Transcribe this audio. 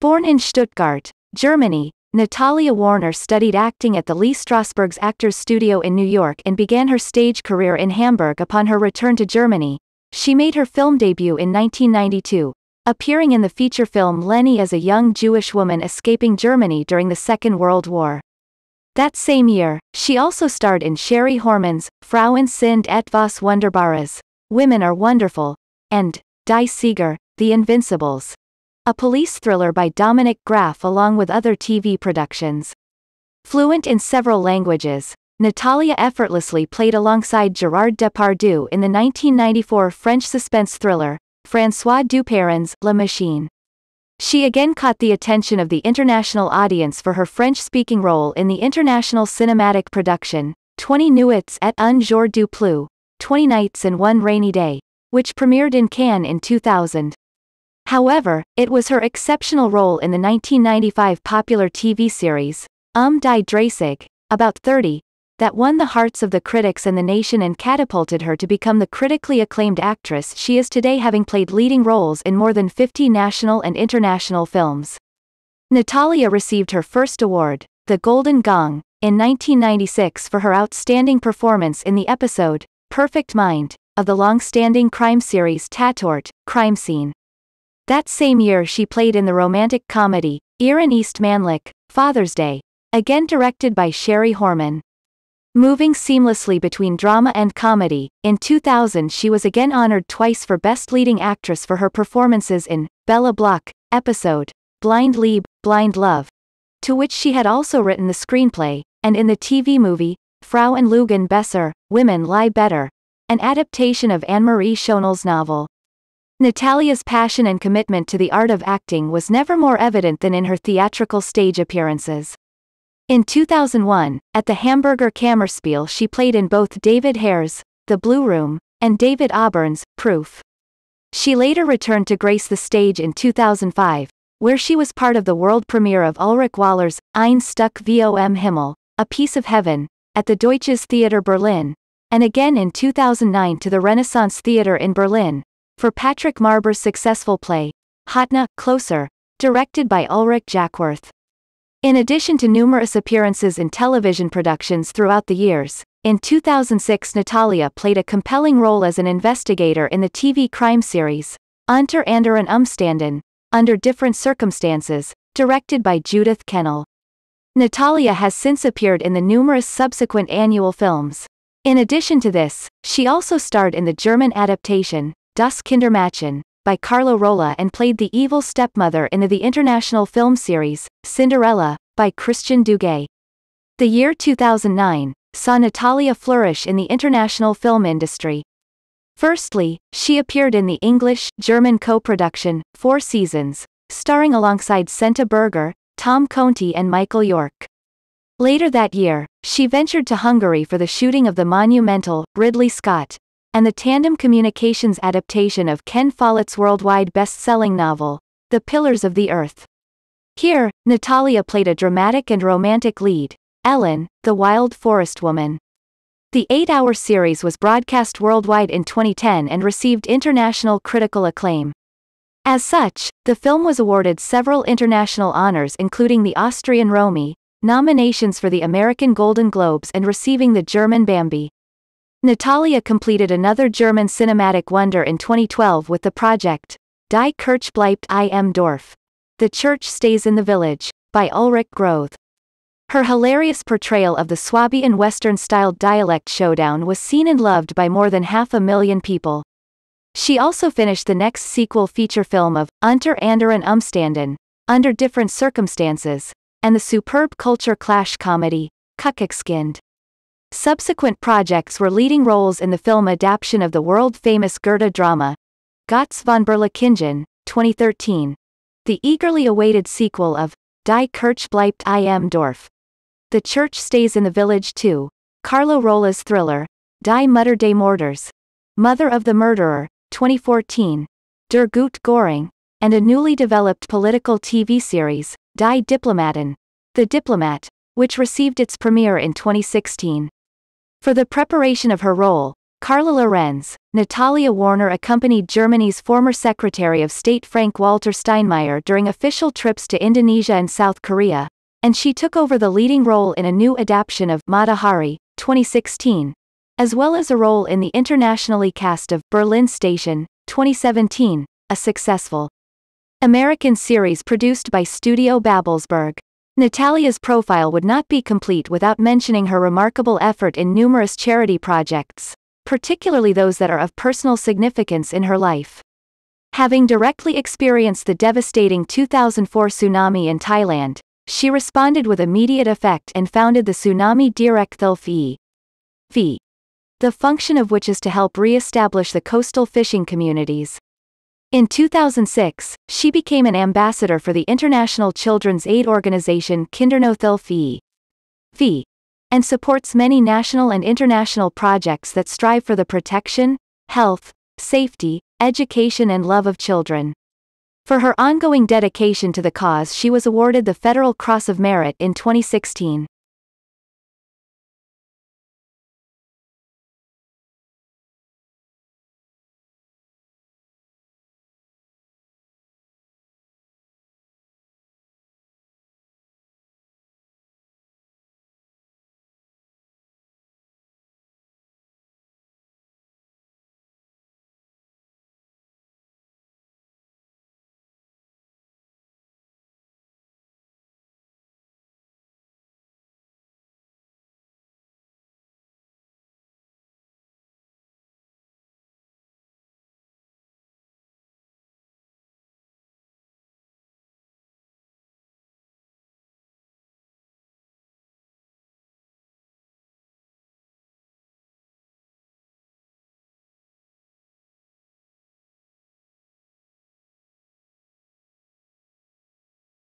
Born in Stuttgart, Germany, Natalia Warner studied acting at the Lee Strasberg's Actors Studio in New York and began her stage career in Hamburg upon her return to Germany. She made her film debut in 1992, appearing in the feature film Lenny as a young Jewish woman escaping Germany during the Second World War. That same year, she also starred in Sherry Horman's Frauen sind etwas Wunderbares, Women Are Wonderful, and Die Sieger* The Invincibles a police thriller by Dominic Graff along with other TV productions. Fluent in several languages, Natalia effortlessly played alongside Gerard Depardieu in the 1994 French suspense thriller, François Dupérin's La Machine. She again caught the attention of the international audience for her French-speaking role in the international cinematic production, 20 Nuits et un jour du pluie, 20 Nights and One Rainy Day, which premiered in Cannes in 2000. However, it was her exceptional role in the 1995 popular TV series, Um Die Drasig, about 30, that won the hearts of the critics and the nation and catapulted her to become the critically acclaimed actress she is today having played leading roles in more than 50 national and international films. Natalia received her first award, the Golden Gong, in 1996 for her outstanding performance in the episode, Perfect Mind, of the long-standing crime series Tatort, Crime Scene. That same year she played in the romantic comedy, Erin Eastmanlick, Father's Day, again directed by Sherry Horman. Moving seamlessly between drama and comedy, in 2000 she was again honored twice for Best Leading Actress for her performances in Bella Block, episode Blind Lieb, Blind Love, to which she had also written the screenplay, and in the TV movie Frau and Lugan Besser, Women Lie Better, an adaptation of Anne Marie Schonel's novel Natalia's passion and commitment to the art of acting was never more evident than in her theatrical stage appearances. In 2001, at the Hamburger Kammerspiel she played in both David Hare's, The Blue Room, and David Auburn's, Proof. She later returned to grace the stage in 2005, where she was part of the world premiere of Ulrich Waller's Ein Stück vom Himmel, A Piece of Heaven, at the Deutsches Theater Berlin, and again in 2009 to the Renaissance Theater in Berlin, for Patrick Marber's successful play, Hotna, Closer, directed by Ulrich Jackworth. In addition to numerous appearances in television productions throughout the years, in 2006 Natalia played a compelling role as an investigator in the TV crime series, Unter Anderen Umstanden, Under Different Circumstances, directed by Judith Kennel. Natalia has since appeared in the numerous subsequent annual films. In addition to this, she also starred in the German adaptation, Das Kindermädchen, by Carlo Rolla and played the evil stepmother in the, the international film series, Cinderella, by Christian Duguay. The year 2009 saw Natalia flourish in the international film industry. Firstly, she appeared in the English German co production, Four Seasons, starring alongside Senta Berger, Tom Conti, and Michael York. Later that year, she ventured to Hungary for the shooting of the monumental Ridley Scott and the Tandem Communications adaptation of Ken Follett's worldwide best-selling novel, The Pillars of the Earth. Here, Natalia played a dramatic and romantic lead, Ellen, the wild forest woman. The eight-hour series was broadcast worldwide in 2010 and received international critical acclaim. As such, the film was awarded several international honors including the Austrian Romy, nominations for the American Golden Globes and receiving the German Bambi. Natalia completed another German cinematic wonder in 2012 with the project, Die Kirche bleibt im Dorf. The Church Stays in the Village, by Ulrich Groth. Her hilarious portrayal of the Swabian Western-styled dialect showdown was seen and loved by more than half a million people. She also finished the next sequel feature film of Unter anderen Umstanden, Under Different Circumstances, and the superb culture clash comedy, Kuckuckskind. Subsequent projects were leading roles in the film adaptation of the world-famous Goethe drama, Gotts von Berlichingen, 2013. The eagerly awaited sequel of Die Kirche bleibt im Dorf. The Church Stays in the Village 2, Carlo Rolla's thriller, Die Mutter des Morders, Mother of the Murderer, 2014, Der Gut Göring, and a newly developed political TV series, Die Diplomatin, The Diplomat, which received its premiere in 2016. For the preparation of her role, Carla Lorenz, Natalia Warner accompanied Germany's former Secretary of State Frank-Walter Steinmeier during official trips to Indonesia and South Korea, and she took over the leading role in a new adaptation of Matahari, 2016, as well as a role in the internationally cast of Berlin Station, 2017, a successful American series produced by Studio Babelsberg. Natalia's profile would not be complete without mentioning her remarkable effort in numerous charity projects, particularly those that are of personal significance in her life. Having directly experienced the devastating 2004 tsunami in Thailand, she responded with immediate effect and founded the Tsunami Direct Thilfi. The function of which is to help re-establish the coastal fishing communities, in 2006, she became an ambassador for the international children's aid organization Kindernothilf v. and supports many national and international projects that strive for the protection, health, safety, education and love of children. For her ongoing dedication to the cause she was awarded the Federal Cross of Merit in 2016.